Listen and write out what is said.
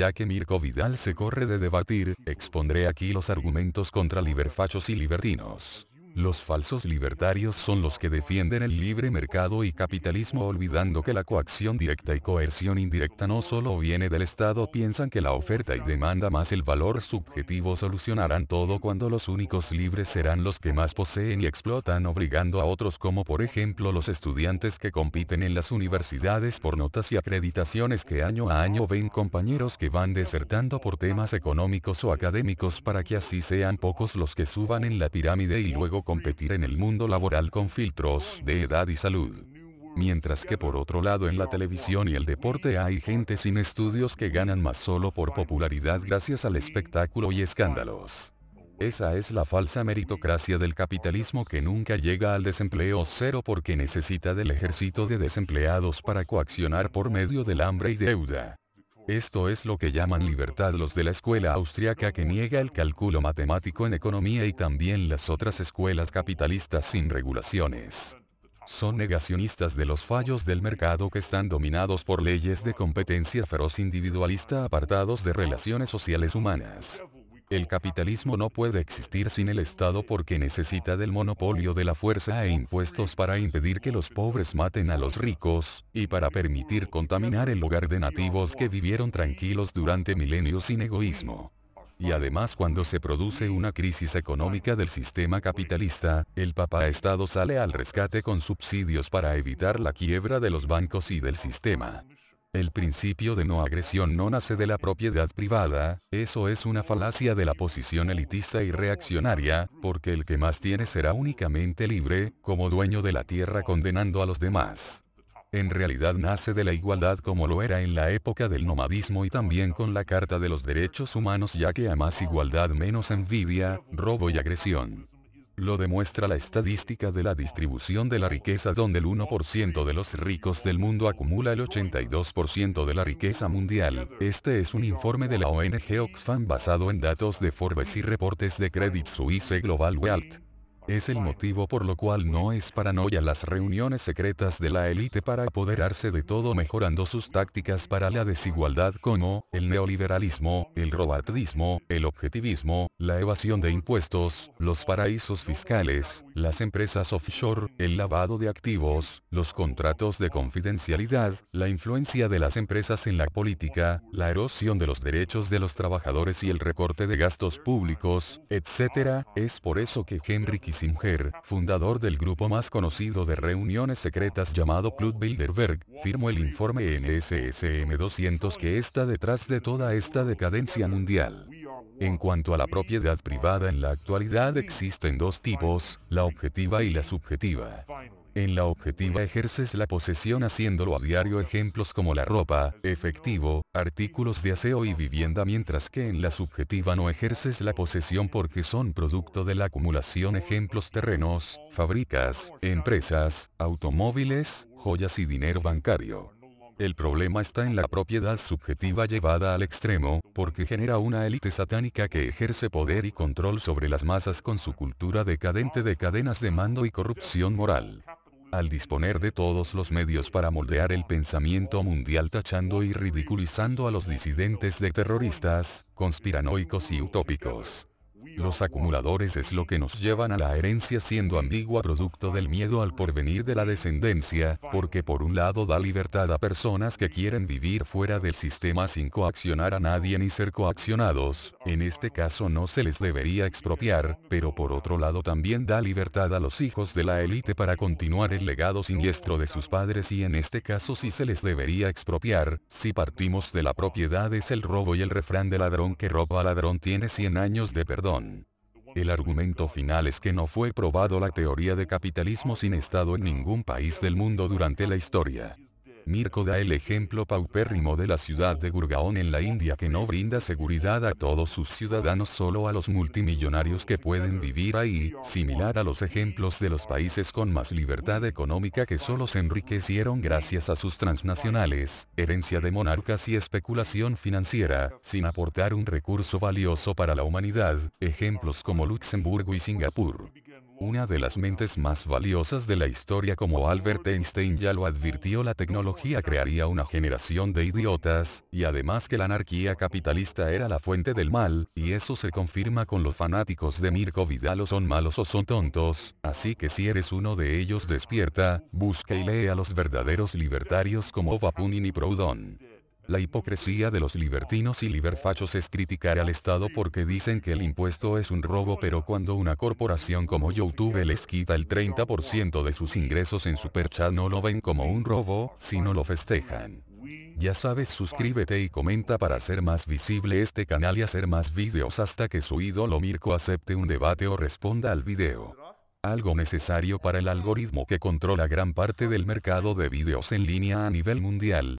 ya que Mirko Vidal se corre de debatir, expondré aquí los argumentos contra liberfachos y libertinos. Los falsos libertarios son los que defienden el libre mercado y capitalismo olvidando que la coacción directa y coerción indirecta no solo viene del Estado, piensan que la oferta y demanda más el valor subjetivo solucionarán todo cuando los únicos libres serán los que más poseen y explotan obligando a otros como por ejemplo los estudiantes que compiten en las universidades por notas y acreditaciones que año a año ven compañeros que van desertando por temas económicos o académicos para que así sean pocos los que suban en la pirámide y luego competir en el mundo laboral con filtros de edad y salud. Mientras que por otro lado en la televisión y el deporte hay gente sin estudios que ganan más solo por popularidad gracias al espectáculo y escándalos. Esa es la falsa meritocracia del capitalismo que nunca llega al desempleo cero porque necesita del ejército de desempleados para coaccionar por medio del hambre y deuda. Esto es lo que llaman libertad los de la escuela austriaca que niega el cálculo matemático en economía y también las otras escuelas capitalistas sin regulaciones son negacionistas de los fallos del mercado que están dominados por leyes de competencia feroz individualista apartados de relaciones sociales humanas. El capitalismo no puede existir sin el Estado porque necesita del monopolio de la fuerza e impuestos para impedir que los pobres maten a los ricos, y para permitir contaminar el hogar de nativos que vivieron tranquilos durante milenios sin egoísmo. Y además cuando se produce una crisis económica del sistema capitalista, el Papa Estado sale al rescate con subsidios para evitar la quiebra de los bancos y del sistema. El principio de no agresión no nace de la propiedad privada, eso es una falacia de la posición elitista y reaccionaria, porque el que más tiene será únicamente libre, como dueño de la tierra condenando a los demás. En realidad nace de la igualdad como lo era en la época del nomadismo y también con la Carta de los Derechos Humanos ya que a más igualdad menos envidia, robo y agresión. Lo demuestra la estadística de la distribución de la riqueza donde el 1% de los ricos del mundo acumula el 82% de la riqueza mundial. Este es un informe de la ONG Oxfam basado en datos de Forbes y reportes de Credit Suisse Global Wealth. Es el motivo por lo cual no es paranoia las reuniones secretas de la élite para apoderarse de todo mejorando sus tácticas para la desigualdad como el neoliberalismo, el robotismo, el objetivismo, la evasión de impuestos, los paraísos fiscales, las empresas offshore, el lavado de activos, los contratos de confidencialidad, la influencia de las empresas en la política, la erosión de los derechos de los trabajadores y el recorte de gastos públicos, etc. Es por eso que Henry Simger, fundador del grupo más conocido de reuniones secretas llamado Club Bilderberg, firmó el informe NSSM 200 que está detrás de toda esta decadencia mundial. En cuanto a la propiedad privada en la actualidad existen dos tipos, la objetiva y la subjetiva. En la objetiva ejerces la posesión haciéndolo a diario ejemplos como la ropa, efectivo, artículos de aseo y vivienda mientras que en la subjetiva no ejerces la posesión porque son producto de la acumulación ejemplos terrenos, fábricas, empresas, automóviles, joyas y dinero bancario. El problema está en la propiedad subjetiva llevada al extremo, porque genera una élite satánica que ejerce poder y control sobre las masas con su cultura decadente de cadenas de mando y corrupción moral al disponer de todos los medios para moldear el pensamiento mundial tachando y ridiculizando a los disidentes de terroristas, conspiranoicos y utópicos. Los acumuladores es lo que nos llevan a la herencia siendo ambigua producto del miedo al porvenir de la descendencia, porque por un lado da libertad a personas que quieren vivir fuera del sistema sin coaccionar a nadie ni ser coaccionados, en este caso no se les debería expropiar, pero por otro lado también da libertad a los hijos de la élite para continuar el legado siniestro de sus padres y en este caso sí se les debería expropiar, si partimos de la propiedad es el robo y el refrán de ladrón que roba a ladrón tiene 100 años de perdón el argumento final es que no fue probado la teoría de capitalismo sin Estado en ningún país del mundo durante la historia. Mirko da el ejemplo paupérrimo de la ciudad de Gurgaón en la India que no brinda seguridad a todos sus ciudadanos solo a los multimillonarios que pueden vivir ahí, similar a los ejemplos de los países con más libertad económica que solo se enriquecieron gracias a sus transnacionales, herencia de monarcas y especulación financiera, sin aportar un recurso valioso para la humanidad, ejemplos como Luxemburgo y Singapur. Una de las mentes más valiosas de la historia como Albert Einstein ya lo advirtió la tecnología crearía una generación de idiotas, y además que la anarquía capitalista era la fuente del mal, y eso se confirma con los fanáticos de Mirko Vidal o son malos o son tontos, así que si eres uno de ellos despierta, busca y lee a los verdaderos libertarios como Vapunin y Proudhon. La hipocresía de los libertinos y liberfachos es criticar al Estado porque dicen que el impuesto es un robo pero cuando una corporación como YouTube les quita el 30% de sus ingresos en Superchat no lo ven como un robo, sino lo festejan. Ya sabes suscríbete y comenta para hacer más visible este canal y hacer más videos hasta que su ídolo Mirko acepte un debate o responda al video. Algo necesario para el algoritmo que controla gran parte del mercado de videos en línea a nivel mundial.